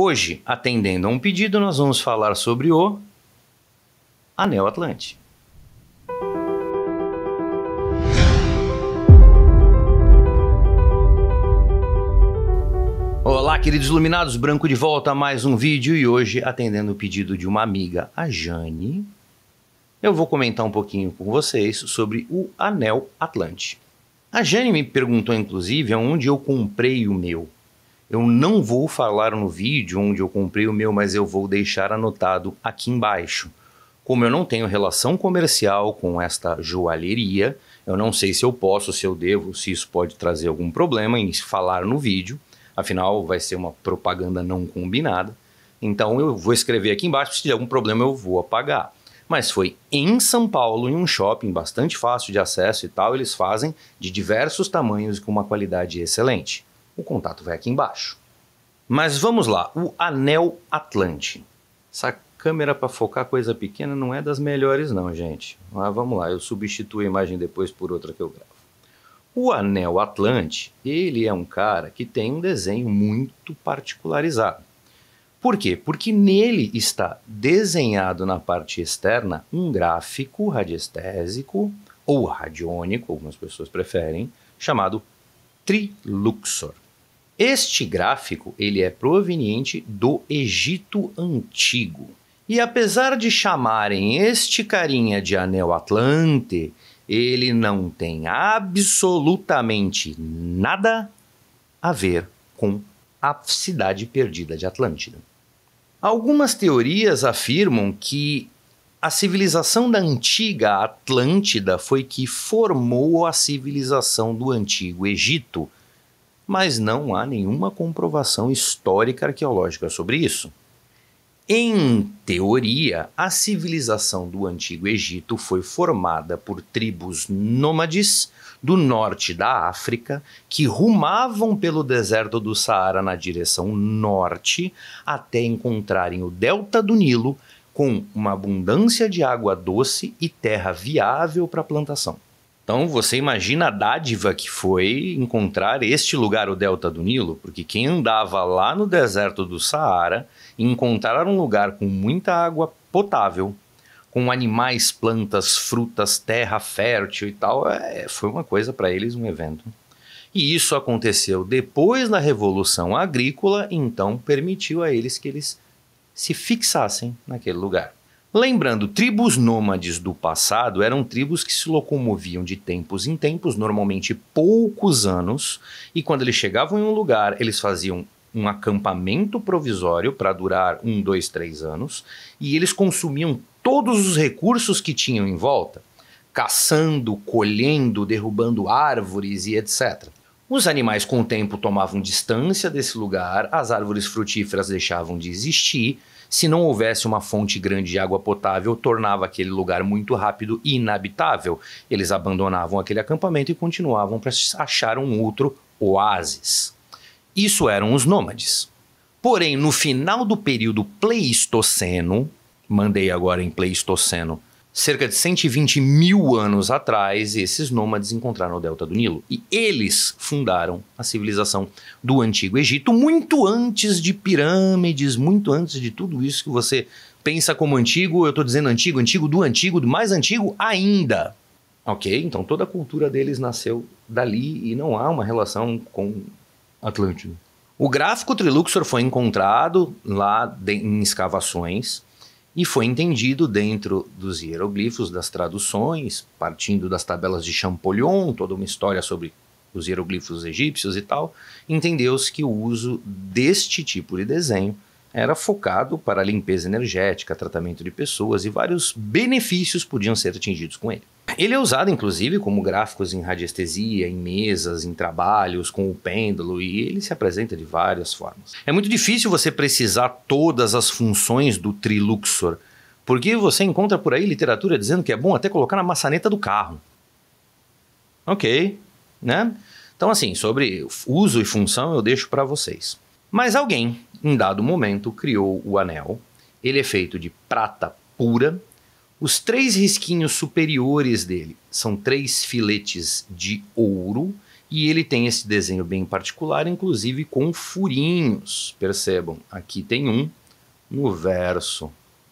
Hoje, atendendo a um pedido, nós vamos falar sobre o Anel Atlante. Olá, queridos iluminados, branco de volta a mais um vídeo e hoje, atendendo o pedido de uma amiga, a Jane, eu vou comentar um pouquinho com vocês sobre o Anel Atlante. A Jane me perguntou, inclusive, aonde eu comprei o meu. Eu não vou falar no vídeo onde eu comprei o meu, mas eu vou deixar anotado aqui embaixo. Como eu não tenho relação comercial com esta joalheria, eu não sei se eu posso, se eu devo, se isso pode trazer algum problema em falar no vídeo. Afinal, vai ser uma propaganda não combinada. Então eu vou escrever aqui embaixo, se tiver algum problema eu vou apagar. Mas foi em São Paulo, em um shopping bastante fácil de acesso e tal, eles fazem de diversos tamanhos e com uma qualidade excelente. O contato vai aqui embaixo. Mas vamos lá, o anel Atlante. Essa câmera para focar coisa pequena não é das melhores não, gente. Mas ah, vamos lá, eu substituo a imagem depois por outra que eu gravo. O anel Atlante, ele é um cara que tem um desenho muito particularizado. Por quê? Porque nele está desenhado na parte externa um gráfico radiestésico ou radiônico, algumas pessoas preferem, chamado triluxor. Este gráfico ele é proveniente do Egito Antigo. E apesar de chamarem este carinha de Anel Atlante, ele não tem absolutamente nada a ver com a cidade perdida de Atlântida. Algumas teorias afirmam que a civilização da antiga Atlântida foi que formou a civilização do antigo Egito, mas não há nenhuma comprovação histórica arqueológica sobre isso. Em teoria, a civilização do Antigo Egito foi formada por tribos nômades do norte da África que rumavam pelo deserto do Saara na direção norte até encontrarem o delta do Nilo com uma abundância de água doce e terra viável para plantação. Então você imagina a dádiva que foi encontrar este lugar, o Delta do Nilo, porque quem andava lá no deserto do Saara encontrar um lugar com muita água potável, com animais, plantas, frutas, terra fértil e tal. É, foi uma coisa para eles um evento. E isso aconteceu depois da Revolução Agrícola, então permitiu a eles que eles se fixassem naquele lugar. Lembrando, tribos nômades do passado eram tribos que se locomoviam de tempos em tempos, normalmente poucos anos, e quando eles chegavam em um lugar, eles faziam um acampamento provisório para durar um, dois, três anos, e eles consumiam todos os recursos que tinham em volta, caçando, colhendo, derrubando árvores e etc. Os animais com o tempo tomavam distância desse lugar, as árvores frutíferas deixavam de existir, se não houvesse uma fonte grande de água potável, tornava aquele lugar muito rápido inabitável. Eles abandonavam aquele acampamento e continuavam para achar um outro oásis. Isso eram os nômades. Porém, no final do período Pleistoceno, mandei agora em Pleistoceno Cerca de 120 mil anos atrás, esses nômades encontraram o delta do Nilo e eles fundaram a civilização do Antigo Egito muito antes de pirâmides, muito antes de tudo isso que você pensa como antigo. Eu estou dizendo antigo, antigo do antigo, do mais antigo ainda. Ok? Então toda a cultura deles nasceu dali e não há uma relação com Atlântico. O gráfico Triluxor foi encontrado lá de, em escavações e foi entendido dentro dos hieroglifos, das traduções, partindo das tabelas de Champollion, toda uma história sobre os hieroglifos egípcios e tal, entendeu-se que o uso deste tipo de desenho era focado para limpeza energética, tratamento de pessoas e vários benefícios podiam ser atingidos com ele. Ele é usado, inclusive, como gráficos em radiestesia, em mesas, em trabalhos, com o pêndulo, e ele se apresenta de várias formas. É muito difícil você precisar todas as funções do Triluxor, porque você encontra por aí literatura dizendo que é bom até colocar na maçaneta do carro. Ok, né? Então, assim, sobre uso e função eu deixo para vocês. Mas alguém, em dado momento, criou o anel. Ele é feito de prata pura. Os três risquinhos superiores dele são três filetes de ouro e ele tem esse desenho bem particular, inclusive com furinhos. Percebam, aqui tem um, no verso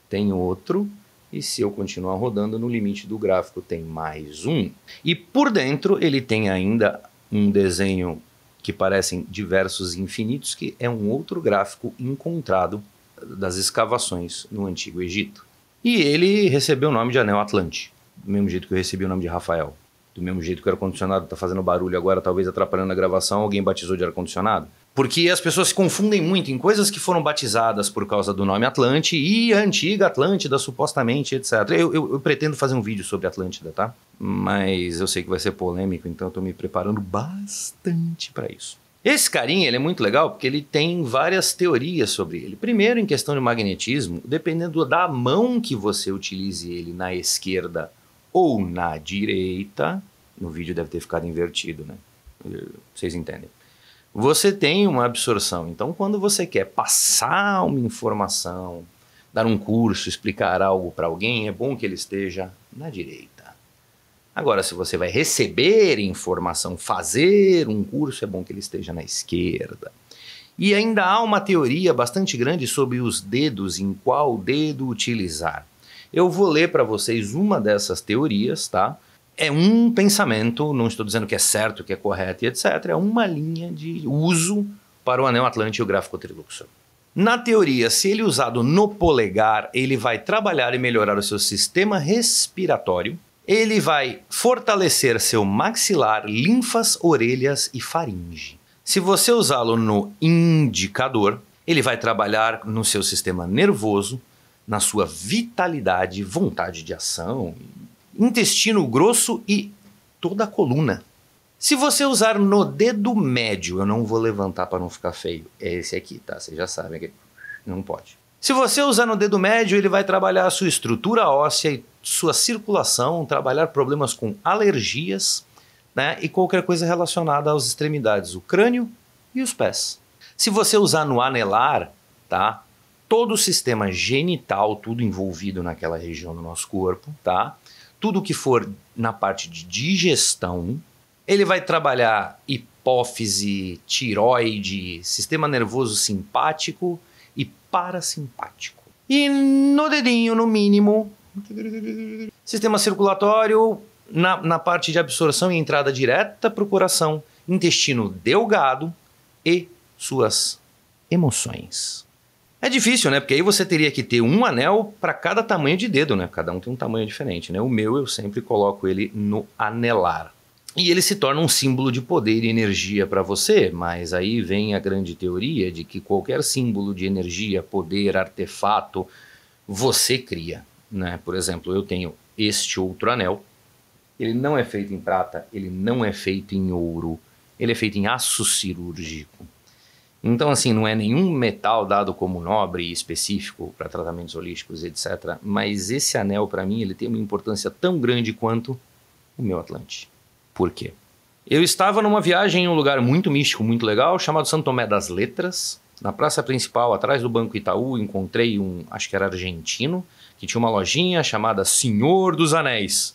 tem outro, e se eu continuar rodando no limite do gráfico tem mais um. E por dentro ele tem ainda um desenho que parecem diversos infinitos, que é um outro gráfico encontrado das escavações no Antigo Egito. E ele recebeu o nome de Anel Atlante, do mesmo jeito que eu recebi o nome de Rafael. Do mesmo jeito que o ar-condicionado está fazendo barulho agora, talvez atrapalhando a gravação, alguém batizou de ar-condicionado. Porque as pessoas se confundem muito em coisas que foram batizadas por causa do nome Atlante e a antiga Atlântida, supostamente, etc. Eu, eu, eu pretendo fazer um vídeo sobre Atlântida, tá? Mas eu sei que vai ser polêmico, então eu tô me preparando bastante para isso. Esse carinha ele é muito legal porque ele tem várias teorias sobre ele. Primeiro, em questão de magnetismo, dependendo da mão que você utilize ele na esquerda ou na direita, no vídeo deve ter ficado invertido, né? Vocês entendem você tem uma absorção. Então, quando você quer passar uma informação, dar um curso, explicar algo para alguém, é bom que ele esteja na direita. Agora, se você vai receber informação, fazer um curso, é bom que ele esteja na esquerda. E ainda há uma teoria bastante grande sobre os dedos, em qual dedo utilizar. Eu vou ler para vocês uma dessas teorias, tá? é um pensamento, não estou dizendo que é certo, que é correto e etc. É uma linha de uso para o anel atlântico e o gráfico triluxo. Na teoria, se ele usado no polegar, ele vai trabalhar e melhorar o seu sistema respiratório, ele vai fortalecer seu maxilar, linfas, orelhas e faringe. Se você usá-lo no indicador, ele vai trabalhar no seu sistema nervoso, na sua vitalidade, vontade de ação, intestino grosso e toda a coluna. Se você usar no dedo médio, eu não vou levantar para não ficar feio. É esse aqui, tá? Você já sabe que não pode. Se você usar no dedo médio, ele vai trabalhar a sua estrutura óssea e sua circulação, trabalhar problemas com alergias, né? E qualquer coisa relacionada às extremidades, o crânio e os pés. Se você usar no anelar, tá? Todo o sistema genital, tudo envolvido naquela região do nosso corpo, tá? tudo que for na parte de digestão, ele vai trabalhar hipófise, tiroide, sistema nervoso simpático e parasimpático. E no dedinho, no mínimo, sistema circulatório na, na parte de absorção e entrada direta para o coração, intestino delgado e suas emoções. É difícil, né? Porque aí você teria que ter um anel para cada tamanho de dedo, né? Cada um tem um tamanho diferente, né? O meu eu sempre coloco ele no anelar. E ele se torna um símbolo de poder e energia para você, mas aí vem a grande teoria de que qualquer símbolo de energia, poder, artefato, você cria, né? Por exemplo, eu tenho este outro anel. Ele não é feito em prata, ele não é feito em ouro, ele é feito em aço cirúrgico. Então, assim, não é nenhum metal dado como nobre e específico para tratamentos holísticos, etc. Mas esse anel, para mim, ele tem uma importância tão grande quanto o meu Atlante. Por quê? Eu estava numa viagem em um lugar muito místico, muito legal, chamado Santo Tomé das Letras. Na praça principal, atrás do Banco Itaú, encontrei um, acho que era argentino, que tinha uma lojinha chamada Senhor dos Anéis.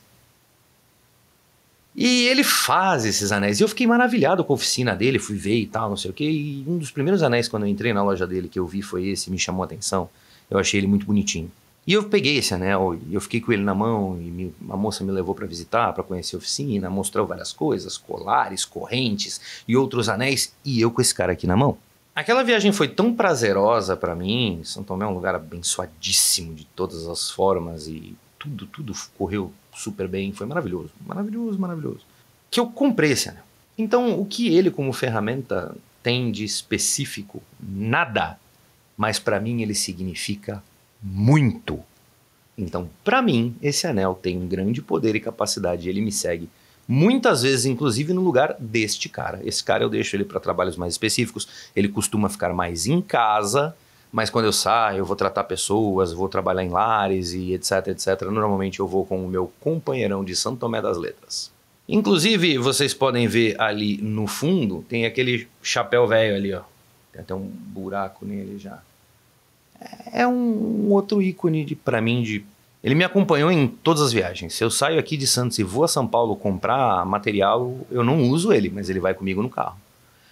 E ele faz esses anéis. E eu fiquei maravilhado com a oficina dele, fui ver e tal, não sei o quê. E um dos primeiros anéis, quando eu entrei na loja dele, que eu vi foi esse, me chamou a atenção. Eu achei ele muito bonitinho. E eu peguei esse anel, eu fiquei com ele na mão, e me, a moça me levou para visitar, para conhecer a oficina, mostrou várias coisas, colares, correntes e outros anéis, e eu com esse cara aqui na mão. Aquela viagem foi tão prazerosa para mim, São Tomé é um lugar abençoadíssimo de todas as formas, e tudo, tudo correu super bem, foi maravilhoso, maravilhoso, maravilhoso. Que eu comprei esse anel. Então, o que ele como ferramenta tem de específico? Nada. Mas para mim ele significa muito. Então, para mim, esse anel tem um grande poder e capacidade, ele me segue muitas vezes inclusive no lugar deste cara. Esse cara eu deixo ele para trabalhos mais específicos, ele costuma ficar mais em casa mas quando eu saio, eu vou tratar pessoas, vou trabalhar em lares e etc, etc. Normalmente eu vou com o meu companheirão de Santo Tomé das Letras. Inclusive, vocês podem ver ali no fundo, tem aquele chapéu velho ali, ó. Tem até um buraco nele já. É, é um outro ícone para mim de ele me acompanhou em todas as viagens. Se eu saio aqui de Santos e vou a São Paulo comprar material, eu não uso ele, mas ele vai comigo no carro.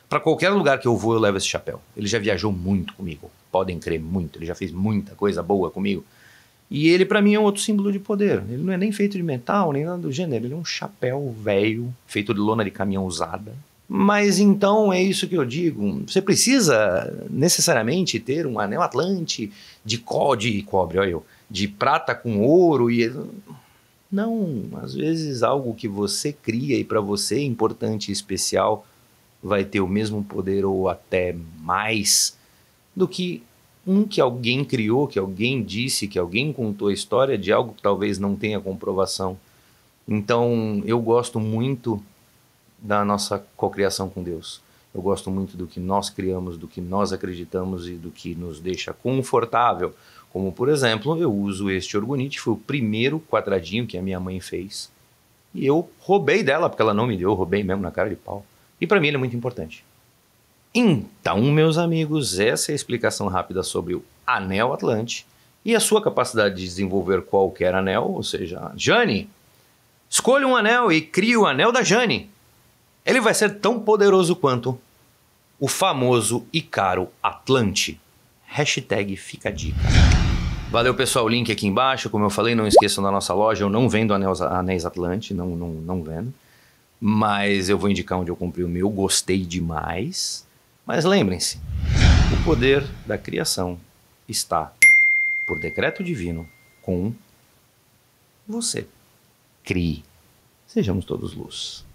Para qualquer lugar que eu vou, eu levo esse chapéu. Ele já viajou muito comigo podem crer muito, ele já fez muita coisa boa comigo. E ele, para mim, é um outro símbolo de poder. Ele não é nem feito de metal, nem nada do gênero. Ele é um chapéu velho, feito de lona de caminhão usada. Mas então é isso que eu digo. Você precisa necessariamente ter um anel atlante de, co e cobre, olha eu, de prata com ouro e. Não, às vezes algo que você cria e para você é importante e especial vai ter o mesmo poder ou até mais do que um que alguém criou, que alguém disse, que alguém contou a história de algo que talvez não tenha comprovação. Então, eu gosto muito da nossa cocriação com Deus. Eu gosto muito do que nós criamos, do que nós acreditamos e do que nos deixa confortável. Como, por exemplo, eu uso este orgonite, foi o primeiro quadradinho que a minha mãe fez. E eu roubei dela, porque ela não me deu, eu roubei mesmo na cara de pau. E para mim ele é muito importante. Então, meus amigos, essa é a explicação rápida sobre o anel Atlante e a sua capacidade de desenvolver qualquer anel, ou seja, Jane. Escolha um anel e crie o anel da Jane. Ele vai ser tão poderoso quanto o famoso e caro Atlante. Hashtag fica a dica. Valeu, pessoal. O link aqui embaixo. Como eu falei, não esqueçam da nossa loja. Eu não vendo anéis, anéis Atlante, não, não, não vendo. Mas eu vou indicar onde eu comprei o meu. Gostei demais. Mas lembrem-se, o poder da criação está, por decreto divino, com você. Crie. Sejamos todos luz.